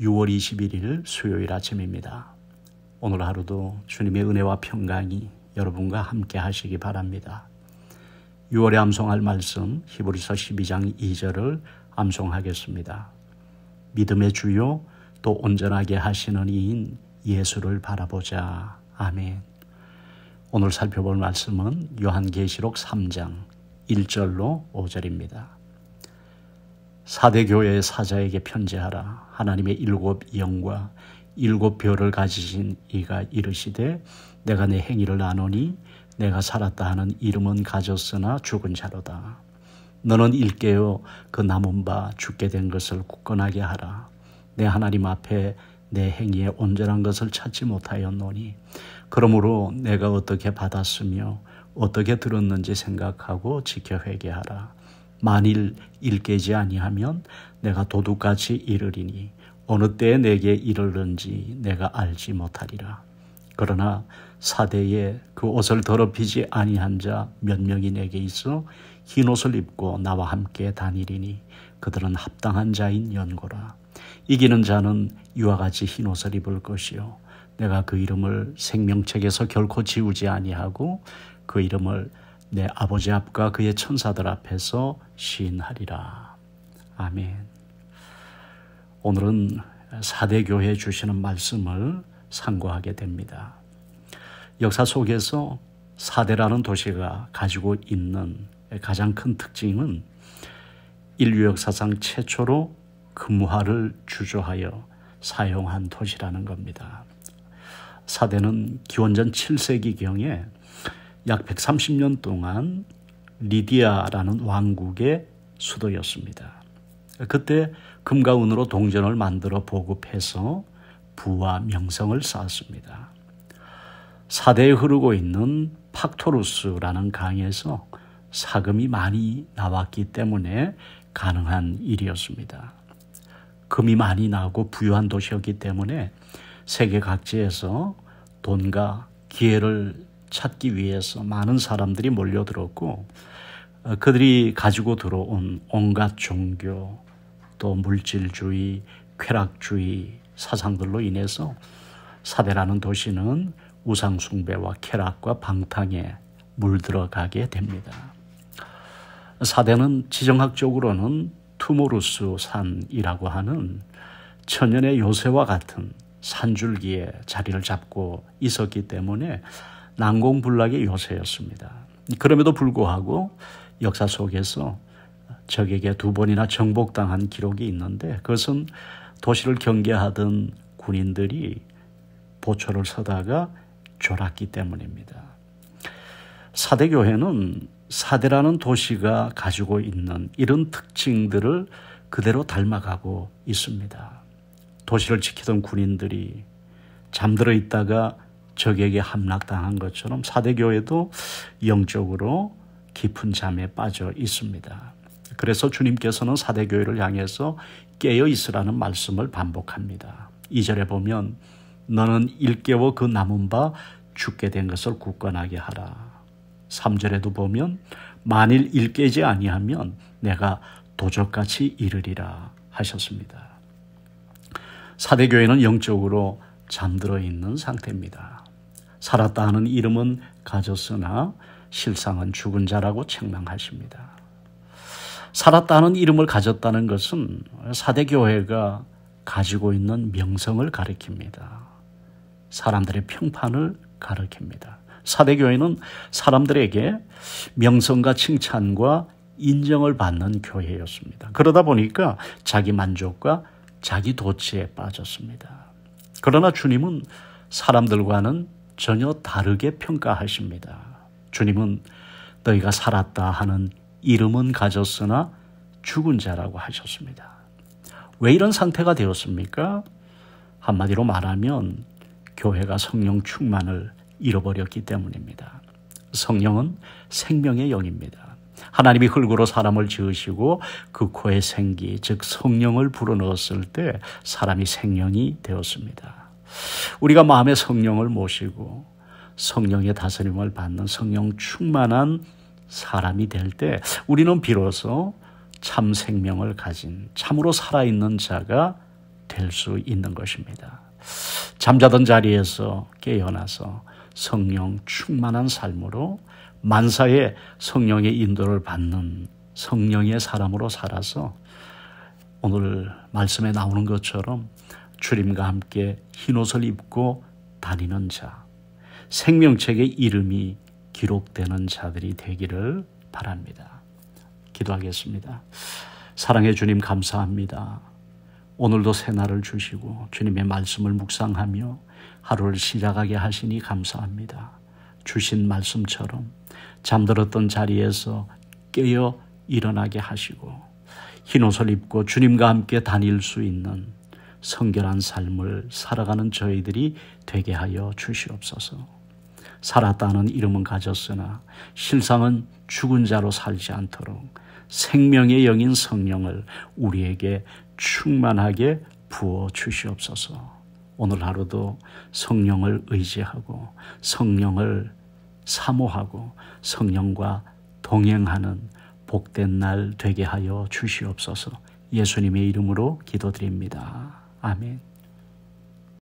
6월 21일 수요일 아침입니다. 오늘 하루도 주님의 은혜와 평강이 여러분과 함께 하시기 바랍니다. 6월에 암송할 말씀 히브리서 12장 2절을 암송하겠습니다. 믿음의 주요 또 온전하게 하시는 이인 예수를 바라보자. 아멘. 오늘 살펴볼 말씀은 요한계시록 3장 1절로 5절입니다. 사대교회의 사자에게 편지하라. 하나님의 일곱 영과 일곱 별을 가지신 이가 이르시되 내가 내 행위를 나노니 내가 살았다 하는 이름은 가졌으나 죽은 자로다. 너는 일깨요 그 남은 바 죽게 된 것을 굳건하게 하라. 내 하나님 앞에 내행위의 온전한 것을 찾지 못하였노니 그러므로 내가 어떻게 받았으며 어떻게 들었는지 생각하고 지켜 회개하라. 만일 일깨지 아니하면 내가 도둑같이 이르리니 어느 때에 내게 이르는지 내가 알지 못하리라. 그러나 사대에 그 옷을 더럽히지 아니한 자 몇 명이 내게 있어 흰 옷을 입고 나와 함께 다니리니 그들은 합당한 자인 연고라. 이기는 자는 이와 같이 흰 옷을 입을 것이요. 내가 그 이름을 생명책에서 결코 지우지 아니하고 그 이름을 내 아버지 앞과 그의 천사들 앞에서 시인하리라. 아멘. 오늘은 사대교회 주시는 말씀을 상고하게 됩니다. 역사 속에서 사대라는 도시가 가지고 있는 가장 큰 특징은 인류 역사상 최초로 금화를 주조하여 사용한 도시라는 겁니다. 사대는 기원전 7세기경에 약 130년 동안 리디아라는 왕국의 수도였습니다. 그때 금과 은으로 동전을 만들어 보급해서 부와 명성을 쌓았습니다. 사대에 흐르고 있는 팍토루스라는 강에서 사금이 많이 나왔기 때문에 가능한 일이었습니다. 금이 많이 나고 부유한 도시였기 때문에 세계 각지에서 돈과 기회를 찾기 위해서 많은 사람들이 몰려들었고 어, 그들이 가지고 들어온 온갖 종교 또 물질주의, 쾌락주의 사상들로 인해서 사대라는 도시는 우상숭배와 쾌락과 방탕에 물들어가게 됩니다. 사대는 지정학적으로는 투모루스 산이라고 하는 천연의 요새와 같은 산줄기에 자리를 잡고 있었기 때문에 난공불락의 요새였습니다. 그럼에도 불구하고 역사 속에서 적에게 두 번이나 정복당한 기록이 있는데 그것은 도시를 경계하던 군인들이 보초를 서다가 졸았기 때문입니다. 사대교회는 사대라는 도시가 가지고 있는 이런 특징들을 그대로 닮아가고 있습니다. 도시를 지키던 군인들이 잠들어 있다가 적에게 함락당한 것처럼 사대교회도 영적으로 깊은 잠에 빠져 있습니다. 그래서 주님께서는 사대교회를 향해서 깨어 있으라는 말씀을 반복합니다. 2절에 보면 너는 일깨워 그 남은 바 죽게 된 것을 굳건하게 하라. 3절에도 보면 만일 일깨지 아니하면 내가 도적같이 이르리라 하셨습니다. 사대교회는 영적으로 잠들어 있는 상태입니다. 살았다 하는 이름은 가졌으나 실상은 죽은 자라고 책망하십니다. 살았다는 이름을 가졌다는 것은 사대교회가 가지고 있는 명성을 가리킵니다. 사람들의 평판을 가리킵니다. 사대교회는 사람들에게 명성과 칭찬과 인정을 받는 교회였습니다. 그러다 보니까 자기 만족과 자기 도치에 빠졌습니다. 그러나 주님은 사람들과는 전혀 다르게 평가하십니다. 주님은 너희가 살았다 하는 이름은 가졌으나 죽은 자라고 하셨습니다. 왜 이런 상태가 되었습니까? 한마디로 말하면 교회가 성령 충만을 잃어버렸기 때문입니다. 성령은 생명의 영입니다. 하나님이 흙으로 사람을 지으시고 그 코에 생기, 즉 성령을 불어넣었을 때 사람이 생명이 되었습니다. 우리가 마음의 성령을 모시고 성령의 다스림을 받는 성령 충만한 사람이 될 때 우리는 비로소 참 생명을 가진 참으로 살아있는 자가 될 수 있는 것입니다. 잠자던 자리에서 깨어나서 성령 충만한 삶으로 만사에 성령의 인도를 받는 성령의 사람으로 살아서 오늘 말씀에 나오는 것처럼 주님과 함께 흰옷을 입고 다니는 자, 생명책의 이름이 기록되는 자들이 되기를 바랍니다. 기도하겠습니다. 사랑해 주님 감사합니다. 오늘도 새날을 주시고 주님의 말씀을 묵상하며 하루를 시작하게 하시니 감사합니다. 주신 말씀처럼 잠들었던 자리에서 깨어 일어나게 하시고 흰옷을 입고 주님과 함께 다닐 수 있는 성결한 삶을 살아가는 저희들이 되게 하여 주시옵소서. 살았다는 이름은 가졌으나 실상은 죽은 자로 살지 않도록 생명의 영인 성령을 우리에게 충만하게 부어 주시옵소서. 오늘 하루도 성령을 의지하고 성령을 사모하고 성령과 동행하는 복된 날 되게 하여 주시옵소서. 예수님의 이름으로 기도드립니다. 아멘.